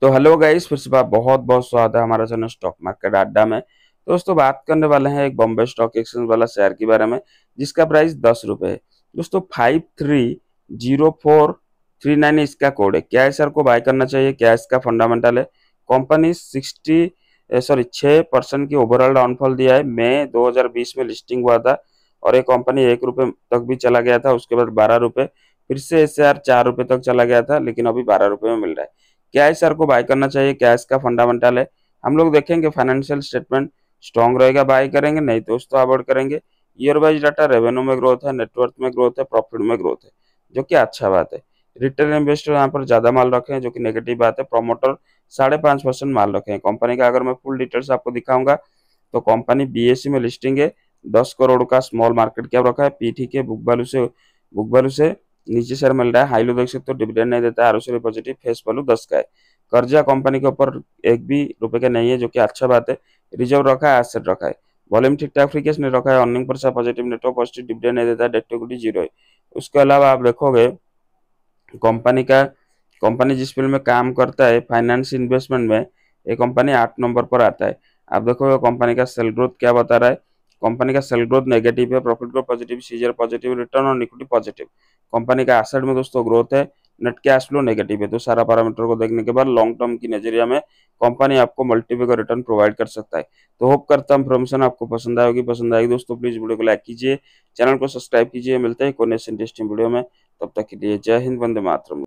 तो hello guys फिर से बात बहुत बहुत स्वागत है हमारा चैनल स्टॉक मार्केट अड्डा में तो दोस्तों बात करने वाले हैं एक बॉम्बे स्टॉक एक्सचेंज वाला शेयर के बारे में जिसका प्राइस दस रुपये है दोस्तों five three zero four three nine इसका कोड है क्या शेयर को बाय करना चाहिए क्या इसका फंडामेंटल है कंपनी सिक्सटी सॉरी छः परसेंट की ओवरऑल डाउनफॉल दिया है मई 2020 में लिस्टिंग हुआ था और ये कंपनी एक रुपये तक भी चला गया था उसके बाद बारह रुपये फिर से शेयर चार रुपये तक चला गया था लेकिन अभी बारह रुपये में मिल रहा है क्या इस शेयर को बाय करना चाहिए क्या इसका फंडामेंटल है हम लोग देखेंगे फाइनेंशियल स्टेटमेंट स्ट्रांग रहेगा बाय करेंगे नहीं तो उसको अवॉइड करेंगे ईयर वाइज डाटा रेवेन्यू में ग्रोथ है नेटवर्थ में ग्रोथ है प्रॉफिट में ग्रोथ है जो कि अच्छा बात है रिटेल इन्वेस्टर यहाँ पर ज्यादा माल रखे हैं जो कि नेगेटिव बात है प्रमोटर साढ़े पांच परसेंट माल रखे हैं कंपनी का अगर मैं फुल डिटेल्स आपको दिखाऊंगा तो कंपनी बीएससी में लिस्टिंग है दस करोड़ का स्मॉल मार्केट कैप रखा है पीठी के बुक वैल्यू से बुक वैल्यू से नीचे शेयर मिल रहा है हाई लो देख सकते हो डिविडेंड नहीं देता है आर पॉजिटिव फेस वैल्यू दस का है कर्जा कंपनी के ऊपर एक भी रुपए का नहीं है जो कि अच्छा बात है रिजर्व रखा है एसेट रखा है वॉल्यूम ठीक ठाक फ्री कैश ने रखा है earning per positive network positive dividend नहीं देता है डेट टू जीरो है उसके अलावा आप देखोगे कंपनी का कंपनी जिस फील्ड में काम करता है फाइनेंस इन्वेस्टमेंट में ये कंपनी आठ नंबर पर आता है आप देखोगे कंपनी का सेल ग्रोथ क्या बता रहा है कंपनी का सेल ग्रोथ नेगेटिव है प्रॉफिट ग्रोथ पॉजिटिव सीजर पॉजिटिव रिटर्न और इक्विटी पॉजिटिव कंपनी का एसेट में दोस्तों ग्रोथ है नेट कैश फ्लो नेगेटिव है तो सारा पैरामीटर को देखने के बाद लॉन्ग टर्म की नजरिया में कंपनी आपको मल्टीपल का रिटर्न प्रोवाइड कर सकता है तो होप करता हूँ इन्फॉर्मेशन आपको पसंद आएगी पसंद आएगी दोस्तों प्लीज वीडियो को लाइक कीजिए चैनल को सब्सक्राइब कीजिए मिलते हैं कोने से इंटरेस्टिंग वीडियो में तब तक के लिए जय हिंद वंदे मातरम